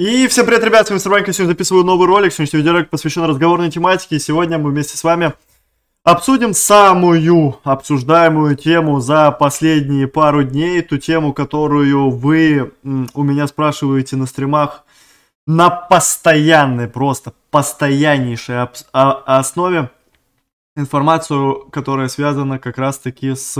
И всем привет, ребят, с вами Сарбанько, сегодня записываю новый ролик, сегодняшний видеоролик посвящен разговорной тематике, и сегодня мы вместе с вами обсудим самую обсуждаемую тему за последние пару дней, ту тему, которую вы у меня спрашиваете на стримах на постоянной, просто постояннейшей а, основе, информацию, которая связана как раз-таки с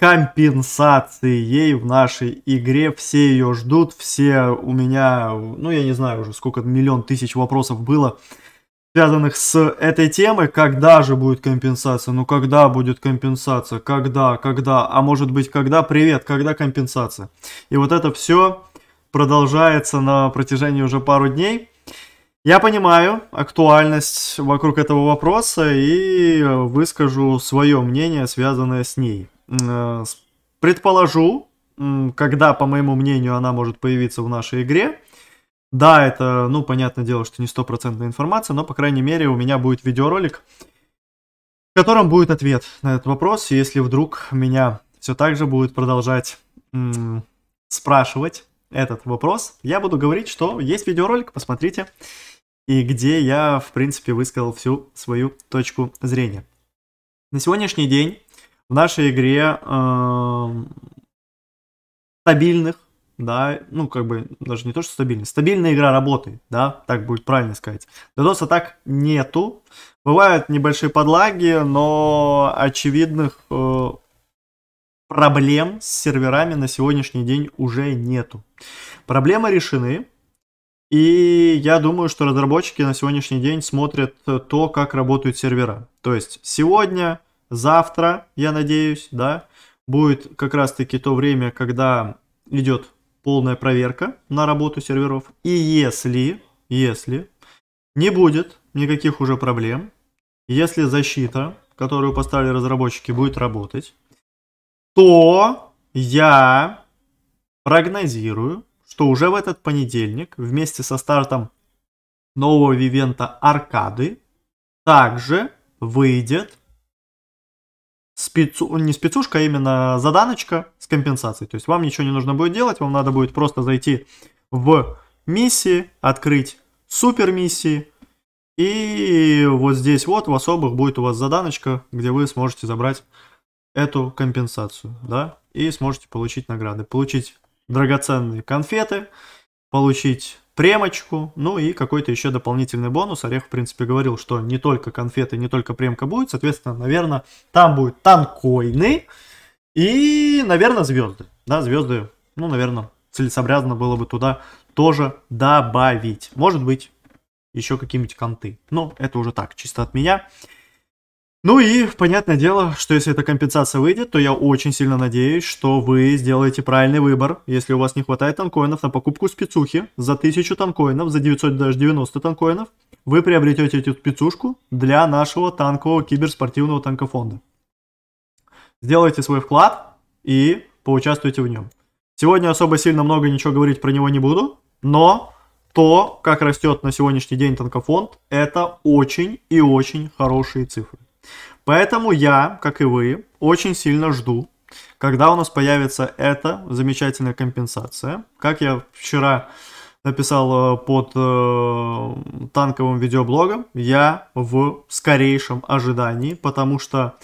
Компенсации ей в нашей игре. Все ее ждут, все у меня, ну я не знаю уже сколько, миллион тысяч вопросов было, связанных с этой темой. Когда же будет компенсация? Ну когда будет компенсация? Когда? Когда? А может быть когда? Привет, когда компенсация? И вот это все продолжается на протяжении уже пару дней. Я понимаю актуальность вокруг этого вопроса и выскажу свое мнение, связанное с ней. Э, предположу, когда, по моему мнению, она может появиться в нашей игре. Да, это, ну, понятное дело, что не стопроцентная информация, но, по крайней мере, у меня будет видеоролик, в котором будет ответ на этот вопрос. Если вдруг меня все так же будет продолжать спрашивать этот вопрос, я буду говорить, что есть видеоролик, посмотрите, и где я, в принципе, высказал всю свою точку зрения. На сегодняшний день в нашей игре э, стабильных, да, ну как бы даже не то, что стабильных, стабильная игра работает, да, так будет правильно сказать. DDoS так нету, бывают небольшие подлаги, но очевидных э, проблем с серверами на сегодняшний день уже нету. Проблемы решены, и я думаю, что разработчики на сегодняшний день смотрят то, как работают сервера. То есть сегодня завтра, я надеюсь, да, будет как раз-таки то время, когда идет полная проверка на работу серверов. И если, если не будет никаких уже проблем, если защита, которую поставили разработчики, будет работать, то я прогнозирую, что уже в этот понедельник вместе со стартом нового ивента Аркады также выйдет спецу, не спецушка, а именно заданочка с компенсацией. То есть вам ничего не нужно будет делать, вам надо будет просто зайти в миссии, открыть супер миссии, и вот здесь вот в особых будет у вас заданочка, где вы сможете забрать эту компенсацию, да, и сможете получить награды. Получить драгоценные конфеты, получить премочку, ну и какой-то еще дополнительный бонус. Орех, в принципе, говорил, что не только конфеты, не только премка будет. Соответственно, наверное, там будут танкоины и, наверное, звезды. Да, звезды, ну, наверное, целесообразно было бы туда тоже добавить. Может быть, еще какие-нибудь конты. Но это уже так, чисто от меня. Ну и понятное дело, что если эта компенсация выйдет, то я очень сильно надеюсь, что вы сделаете правильный выбор, если у вас не хватает танкоинов на покупку спецухи за 1000 танкоинов, за 900 даже 90 танкоинов, вы приобретете эту спецушку для нашего танкового киберспортивного танкофонда. Сделайте свой вклад и поучаствуйте в нем. Сегодня особо сильно много ничего говорить про него не буду, но то, как растет на сегодняшний день танкофонд, это очень и очень хорошие цифры. Поэтому я, как и вы, очень сильно жду, когда у нас появится эта замечательная компенсация. Как я вчера написал э, под э, танковым видеоблогом, я в скорейшем ожидании, потому что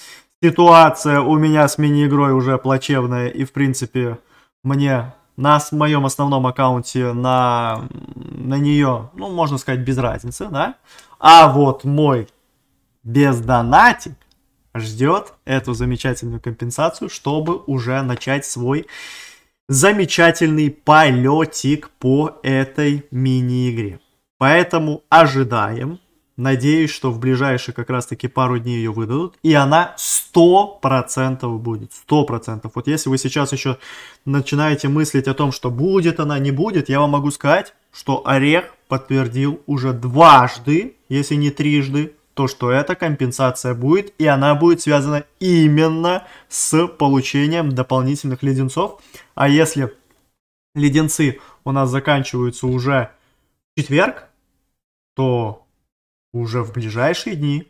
ситуация у меня с мини-игрой уже плачевная, и в принципе мне на моем основном аккаунте на, на нее, ну, можно сказать, без разницы, да. А вот мой без донатик ждет эту замечательную компенсацию, чтобы уже начать свой замечательный полетик по этой мини-игре. Поэтому ожидаем. Надеюсь, что в ближайшие как раз-таки пару дней ее выдадут. И она 100% будет. 100%. Вот если вы сейчас еще начинаете мыслить о том, что будет она, не будет, я вам могу сказать, что Орех подтвердил уже дважды, если не трижды, то что эта компенсация будет, и она будет связана именно с получением дополнительных леденцов. А если леденцы у нас заканчиваются уже в четверг, то уже в ближайшие дни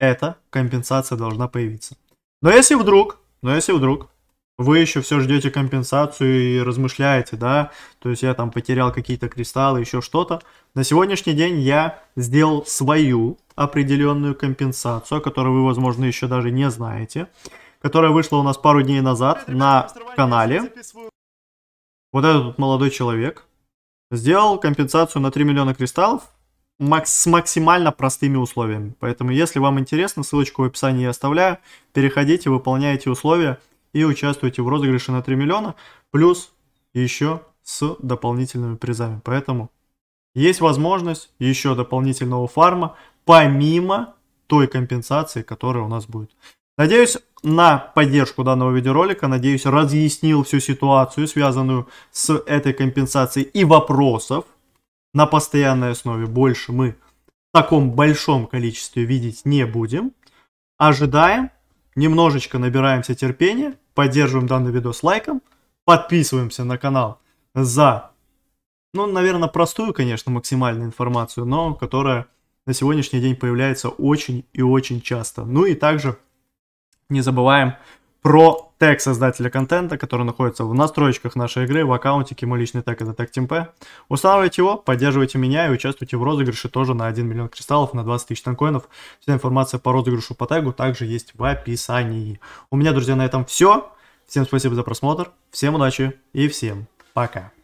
эта компенсация должна появиться. Но если вдруг, но если вдруг вы еще все ждете компенсацию и размышляете, да, то есть я там потерял какие-то кристаллы, еще что-то. На сегодняшний день я сделал свою определенную компенсацию, о которой вы, возможно, еще даже не знаете, которая вышла у нас пару дней назад Ребята, на канале. Вот этот молодой человек сделал компенсацию на 3 миллиона кристаллов с максимально простыми условиями. Поэтому, если вам интересно, ссылочку в описании я оставляю. Переходите, выполняйте условия и участвуйте в розыгрыше на 3 миллиона, плюс еще с дополнительными призами. Поэтому есть возможность еще дополнительного фарма помимо той компенсации, которая у нас будет. Надеюсь на поддержку данного видеоролика, надеюсь разъяснил всю ситуацию, связанную с этой компенсацией и вопросов на постоянной основе больше мы в таком большом количестве видеть не будем. Ожидаем, немножечко набираемся терпения, поддерживаем данный видос лайком, подписываемся на канал за, ну, наверное, простую, конечно, максимальную информацию, но которая на сегодняшний день появляется очень и очень часто. Ну и также не забываем про тег создателя контента, который находится в настройках нашей игры, в аккаунтике. Мой личный тег это TagTimP. Устанавливайте его, поддерживайте меня и участвуйте в розыгрыше тоже на 1 миллион кристаллов, на 20 тысяч танкоинов. Вся информация по розыгрышу по тегу также есть в описании. У меня, друзья, на этом все. Всем спасибо за просмотр, всем удачи и всем пока.